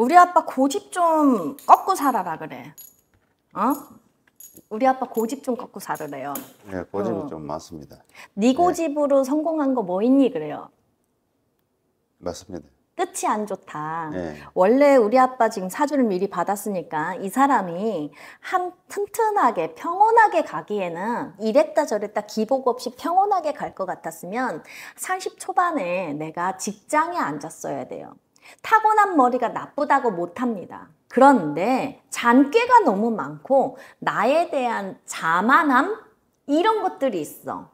우리 아빠 고집 좀 꺾고 살아라 그래. 어? 우리 아빠 고집 좀 꺾고 살으래요. 네, 고집은 어. 좀 맞습니다. 네, 네 고집으로 네. 성공한 거 뭐 있니 그래요. 맞습니다. 끝이 안 좋다. 네. 원래 우리 아빠 지금 사주를 미리 받았으니까 이 사람이 한 튼튼하게 평온하게 가기에는 이랬다 저랬다 기복 없이 평온하게 갈 것 같았으면 30 초반에 내가 직장에 앉았어야 돼요. 타고난 머리가 나쁘다고 못합니다. 그런데 잔꾀가 너무 많고 나에 대한 자만함 이런 것들이 있어.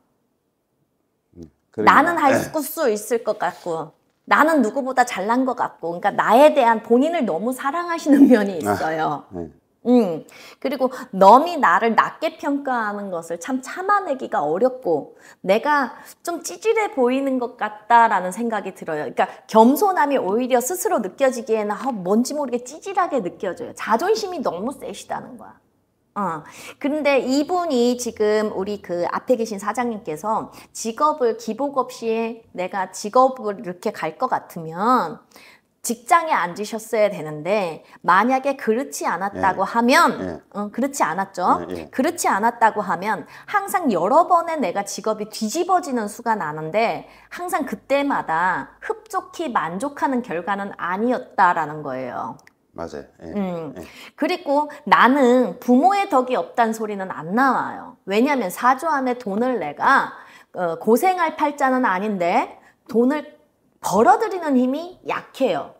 음, 그러니까. 나는 할수 예. 있을 것 같고 나는 누구보다 잘난 것 같고 그러니까 나에 대한 본인을 너무 사랑하시는 면이 아, 있어요. 아, 네. 음, 그리고 너미 나를 낮게 평가하는 것을 참 참아내기가 어렵고 내가 좀 찌질해 보이는 것 같다라는 생각이 들어요. 그러니까 겸손함이 오히려 스스로 느껴지기에는 어, 뭔지 모르게 찌질하게 느껴져요. 자존심이 너무 세시다는 거야. 어. 근데 이분이 지금 우리 그 앞에 계신 사장님께서 직업을 기복 없이 내가 직업을 이렇게 갈 것 같으면 직장에 앉으셨어야 되는데 만약에 그렇지 않았다고 예. 하면 예. 응, 어, 그렇지 않았죠. 예, 예. 그렇지 않았다고 하면 항상 여러 번의 내가 직업이 뒤집어지는 수가 나는데 항상 그때마다 흡족히 만족하는 결과는 아니었다라는 거예요. 맞아요. 예. 음. 예. 그리고 나는 부모의 덕이 없단 소리는 안 나와요. 왜냐하면 사주 안에 돈을 내가 어, 고생할 팔자는 아닌데 돈을 벌어들이는 힘이 약해요.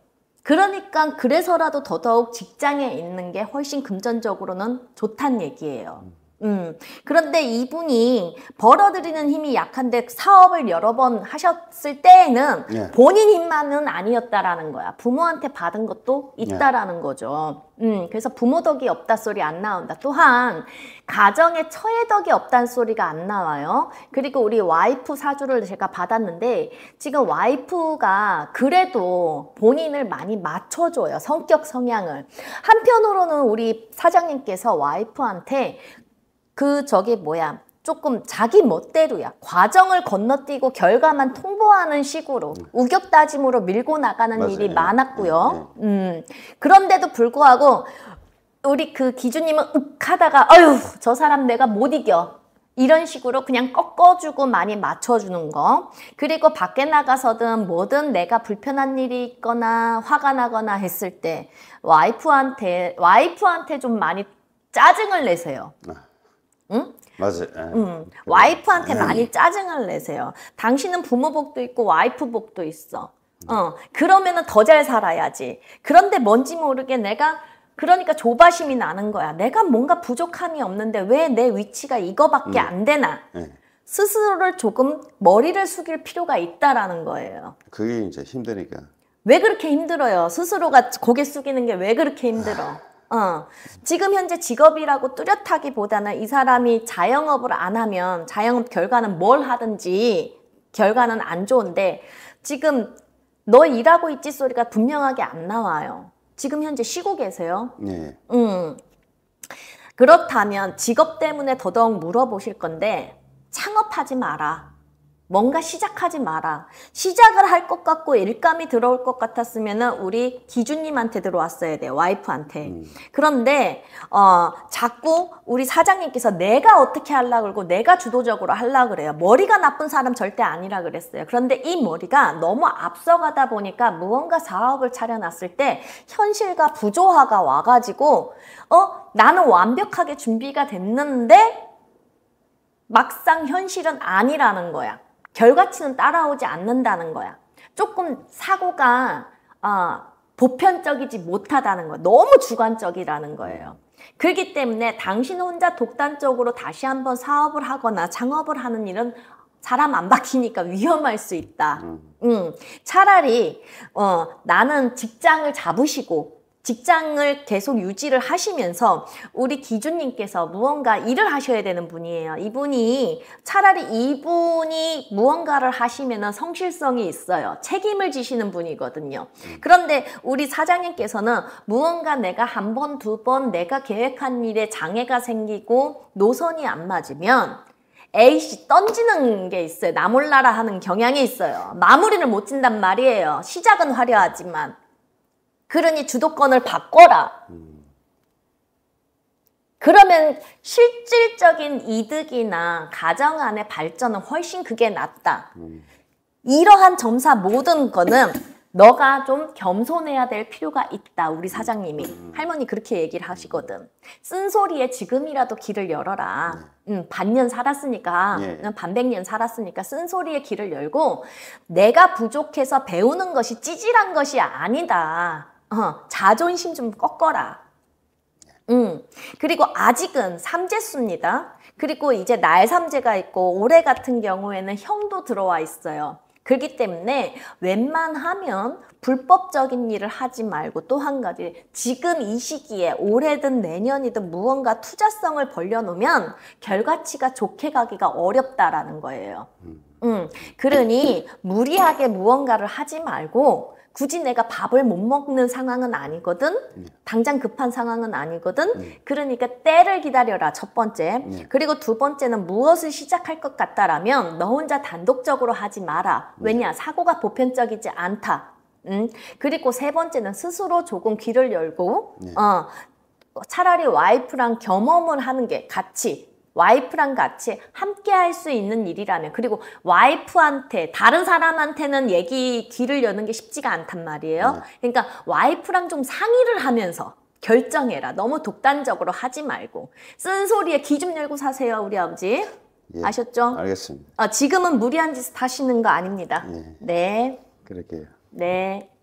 그러니까 그래서라도 더더욱 직장에 있는 게 훨씬 금전적으로는 좋단 얘기예요. 음, 그런데 이분이 벌어들이는 힘이 약한데 사업을 여러 번 하셨을 때에는 예. 본인 힘만은 아니었다라는 거야. 부모한테 받은 것도 예. 있다라는 예. 거죠. 음, 그래서 부모 덕이 없다 소리 안 나온다. 또한 가정에 처해 덕이 없다는 소리가 안 나와요. 그리고 우리 와이프 사주를 제가 받았는데 지금 와이프가 그래도 본인을 많이 맞춰줘요. 성격 성향을. 한편으로는 우리 사장님께서 와이프한테 그 저기 뭐야 조금 자기 멋대로야. 과정을 건너뛰고 결과만 통보하는 식으로 음. 우격다짐으로 밀고 나가는 맞아요. 일이 음, 많았고요. 음, 음. 그런데도 불구하고 우리 그 기주님은 윽 하다가 어휴 저 사람 내가 못 이겨. 이런 식으로 그냥 꺾어주고 많이 맞춰주는 거 그리고 밖에 나가서든 뭐든 내가 불편한 일이 있거나 화가 나거나 했을 때 와이프한테 와이프한테 좀 많이 짜증을 내세요. 아. 응? 맞아요. 예. 응. 와이프한테 예. 많이 짜증을 내세요. 당신은 부모복도 있고 와이프복도 있어. 어, 그러면은 더 잘 살아야지. 그런데 뭔지 모르게 내가 그러니까 조바심이 나는 거야. 내가 뭔가 부족함이 없는데 왜 내 위치가 이거밖에 음. 안 되나? 예. 스스로를 조금 머리를 숙일 필요가 있다라는 거예요. 그게 이제 힘드니까. 왜 그렇게 힘들어요? 스스로가 고개 숙이는 게 왜 그렇게 힘들어? 아. 어. 지금 현재 직업이라고 뚜렷하기보다는 이 사람이 자영업을 안 하면 자영업 결과는 뭘 하든지 결과는 안 좋은데 지금 너 일하고 있지 소리가 분명하게 안 나와요. 지금 현재 쉬고 계세요. 네. 음. 그렇다면 직업 때문에 더더욱 물어보실 건데 창업하지 마라. 뭔가 시작하지 마라. 시작을 할 것 같고 일감이 들어올 것 같았으면 우리 기준님한테 들어왔어야 돼 와이프한테. 음. 그런데 어 자꾸 우리 사장님께서 내가 어떻게 하려 그러고 내가 주도적으로 하려 그래요. 머리가 나쁜 사람 절대 아니라 그랬어요. 그런데 이 머리가 너무 앞서가다 보니까 무언가 사업을 차려놨을 때 현실과 부조화가 와가지고 어 나는 완벽하게 준비가 됐는데 막상 현실은 아니라는 거야. 결과치는 따라오지 않는다는 거야. 조금 사고가 어, 보편적이지 못하다는 거야. 너무 주관적이라는 거예요. 그렇기 때문에 당신 혼자 독단적으로 다시 한번 사업을 하거나 창업을 하는 일은 사람 안바뀌니까 위험할 수 있다. 음. 응. 음, 차라리 어, 나는 직장을 잡으시고 직장을 계속 유지를 하시면서 우리 기준님께서 무언가 일을 하셔야 되는 분이에요. 이분이 차라리 이분이 무언가를 하시면 성실성이 있어요. 책임을 지시는 분이거든요. 음. 그런데 우리 사장님께서는 무언가 내가 한 번, 두 번 내가 계획한 일에 장애가 생기고 노선이 안 맞으면 a 씨 던지는 게 있어요. 나몰라라 하는 경향이 있어요. 마무리를 못 진단 말이에요. 시작은 화려하지만. 그러니 주도권을 바꿔라. 그러면 실질적인 이득이나 가정 안의 발전은 훨씬 그게 낫다. 이러한 점사 모든 거는 너가 좀 겸손해야 될 필요가 있다. 우리 사장님이 할머니 그렇게 얘기를 하시거든. 쓴소리에 지금이라도 길을 열어라. 네. 음, 반년 살았으니까 예. 반백년 살았으니까 쓴소리에 길을 열고 내가 부족해서 배우는 것이 찌질한 것이 아니다. 어, 자존심 좀 꺾어라. 음. 그리고 아직은 삼재수입니다. 그리고 이제 날삼재가 있고 올해 같은 경우에는 형도 들어와 있어요. 그렇기 때문에 웬만하면 불법적인 일을 하지 말고 또 한 가지 지금 이 시기에 올해든 내년이든 무언가 투자성을 벌려놓으면 결과치가 좋게 가기가 어렵다라는 거예요. 음, 그러니 무리하게 무언가를 하지 말고 굳이 내가 밥을 못 먹는 상황은 아니거든. 네. 당장 급한 상황은 아니거든. 네. 그러니까 때를 기다려라. 첫 번째. 네. 그리고 두 번째는 무엇을 시작할 것 같다라면 너 혼자 단독적으로 하지 마라. 네. 왜냐? 사고가 보편적이지 않다. 음. 그리고 세 번째는 스스로 조금 귀를 열고 네. 어, 차라리 와이프랑 경험을 하는 게 같이 와이프랑 같이 함께 할 수 있는 일이라면 그리고 와이프한테 다른 사람한테는 얘기 길을 여는 게 쉽지가 않단 말이에요. 음. 그러니까 와이프랑 좀 상의를 하면서 결정해라. 너무 독단적으로 하지 말고 쓴소리에 귀 좀 열고 사세요, 우리 아버지. 예, 아셨죠? 알겠습니다. 아, 지금은 무리한 짓 하시는 거 아닙니다. 예, 네. 그럴게요. 네.